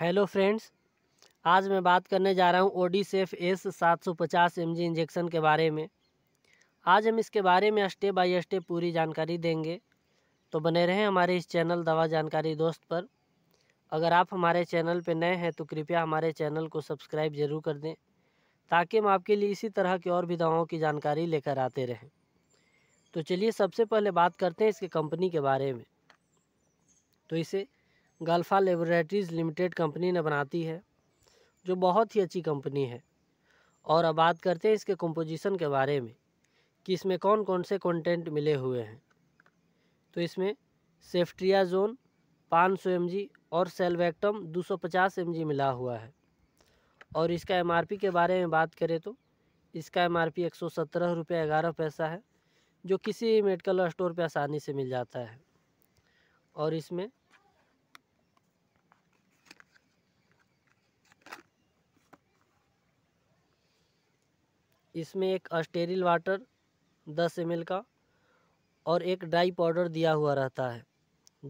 hello friends आज मैं बात करने जा रहा हूँ ओडी सेफ एस सात सौ पचास एम जी इंजेक्शन के बारे में आज हम इसके बारे में स्टेप बाय स्टेप पूरी जानकारी देंगे तो बने रहें हमारे इस चैनल दवा जानकारी दोस्त पर अगर आप हमारे चैनल पर नए हैं तो कृपया हमारे चैनल को सब्सक्राइब ज़रूर कर दें ताकि हम आपके लिए इसी तरह की और भी दवाओं की जानकारी लेकर आते रहें तो चलिए सबसे पहले बात करते हैं इसके कंपनी के बारे में तो इसे गल्फ़ा लेबोरेटरीज़ लिमिटेड कंपनी ने बनाती है जो बहुत ही अच्छी कंपनी है और अब बात करते हैं इसके कंपोजिशन के बारे में कि इसमें कौन कौन से कंटेंट मिले हुए हैं तो इसमें सेफ्ट्रिया जोन पाँच सौ और सेलवेक्टम 250 सौ मिला हुआ है और इसका एमआरपी के बारे में बात करें तो इसका एम आर पी एक सौ सत्रह रुपये ग्यारह पैसा है जो किसी मेडिकल स्टोर पर आसानी से मिल जाता है और इसमें इसमें एक अस्टेरिल वाटर दस एम का और एक ड्राई पाउडर दिया हुआ रहता है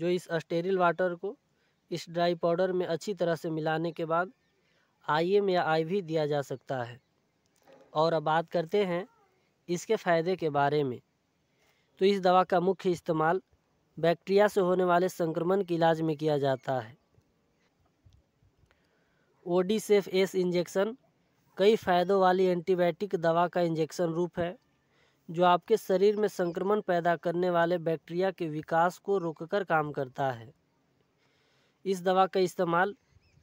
जो इस अस्टेरिल वाटर को इस ड्राई पाउडर में अच्छी तरह से मिलाने के बाद आई एम या आई भी दिया जा सकता है और अब बात करते हैं इसके फ़ायदे के बारे में तो इस दवा का मुख्य इस्तेमाल बैक्टीरिया से होने वाले संक्रमण के इलाज में किया जाता है ओडी सेफ एस इंजेक्शन कई फ़ायदों वाली एंटीबायोटिक दवा का इंजेक्शन रूप है जो आपके शरीर में संक्रमण पैदा करने वाले बैक्टीरिया के विकास को रोककर काम करता है इस दवा का इस्तेमाल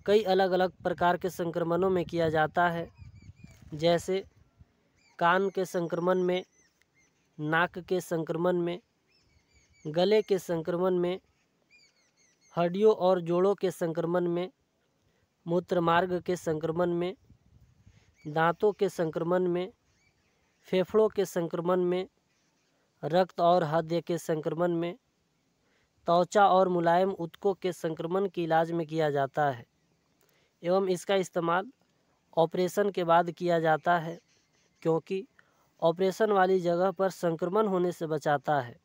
कई अलग अलग प्रकार के संक्रमणों में किया जाता है जैसे कान के संक्रमण में नाक के संक्रमण में गले के संक्रमण में हड्डियों और जोड़ों के संक्रमण में मूत्रमार्ग के संक्रमण में दांतों के संक्रमण में फेफड़ों के संक्रमण में रक्त और हृदय के संक्रमण में त्वचा और मुलायम उत्कों के संक्रमण के इलाज में किया जाता है एवं इसका इस्तेमाल ऑपरेशन के बाद किया जाता है क्योंकि ऑपरेशन वाली जगह पर संक्रमण होने से बचाता है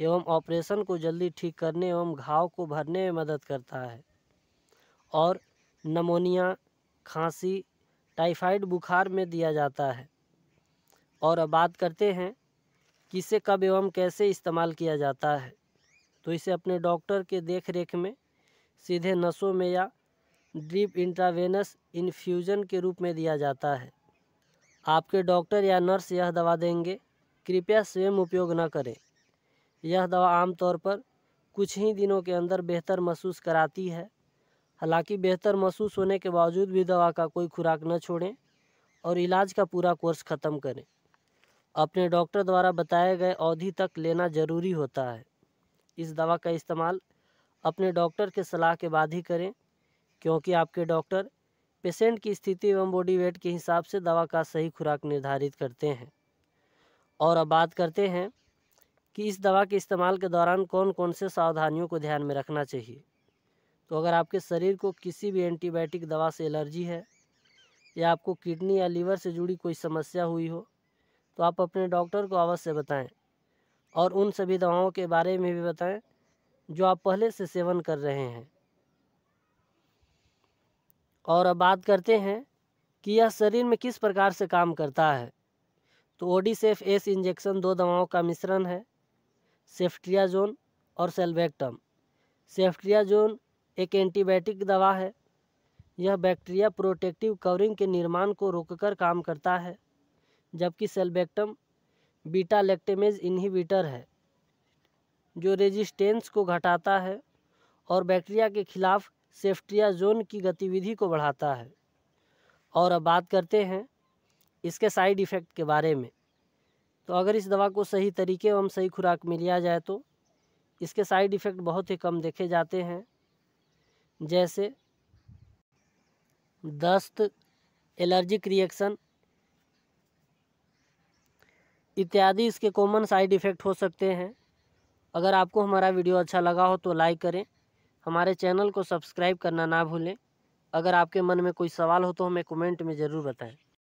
एवं ऑपरेशन को जल्दी ठीक करने एवं घाव को भरने में मदद करता है और नमोनिया खांसी टाइफाइड बुखार में दिया जाता है और अब बात करते हैं कि इसे कब एवं कैसे इस्तेमाल किया जाता है तो इसे अपने डॉक्टर के देख रेख में सीधे नसों में या ड्रीप इंट्रावेनस इन्फ्यूज़न के रूप में दिया जाता है आपके डॉक्टर या नर्स यह दवा देंगे कृपया स्वयं उपयोग न करें यह दवा आमतौर पर कुछ ही दिनों के अंदर बेहतर महसूस कराती है हालांकि बेहतर महसूस होने के बावजूद भी दवा का कोई खुराक न छोड़ें और इलाज का पूरा कोर्स ख़त्म करें अपने डॉक्टर द्वारा बताए गए अवधि तक लेना ज़रूरी होता है इस दवा का इस्तेमाल अपने डॉक्टर के सलाह के बाद ही करें क्योंकि आपके डॉक्टर पेशेंट की स्थिति एवं बॉडी वेट के हिसाब से दवा का सही खुराक निर्धारित करते हैं और अब बात करते हैं कि इस दवा के इस्तेमाल के दौरान कौन कौन से सावधानियों को ध्यान में रखना चाहिए तो अगर आपके शरीर को किसी भी एंटीबायोटिक दवा से एलर्जी है या आपको किडनी या लीवर से जुड़ी कोई समस्या हुई हो तो आप अपने डॉक्टर को अवश्य बताएं और उन सभी दवाओं के बारे में भी बताएं जो आप पहले से सेवन कर रहे हैं और अब बात करते हैं कि यह शरीर में किस प्रकार से काम करता है तो सेफ एस इंजेक्शन दो दवाओं का मिश्रण है सेफ्ट्रियाजोन और सेल्वेक्टम सेफ्ट्रियाजोन एक एंटीबायोटिक दवा है यह बैक्टीरिया प्रोटेक्टिव कवरिंग के निर्माण को रोककर काम करता है जबकि सेल्बेक्टम बीटा लैक्टेमेज इन्हीविटर है जो रेजिस्टेंस को घटाता है और बैक्टीरिया के खिलाफ सेफ्टिया जोन की गतिविधि को बढ़ाता है और अब बात करते हैं इसके साइड इफ़ेक्ट के बारे में तो अगर इस दवा को सही तरीके एवं सही खुराक में लिया जाए तो इसके साइड इफ़ेक्ट बहुत ही कम देखे जाते हैं जैसे दस्त एलर्जिक रिएक्शन इत्यादि इसके कॉमन साइड इफ़ेक्ट हो सकते हैं अगर आपको हमारा वीडियो अच्छा लगा हो तो लाइक करें हमारे चैनल को सब्सक्राइब करना ना भूलें अगर आपके मन में कोई सवाल हो तो हमें कमेंट में ज़रूर बताएं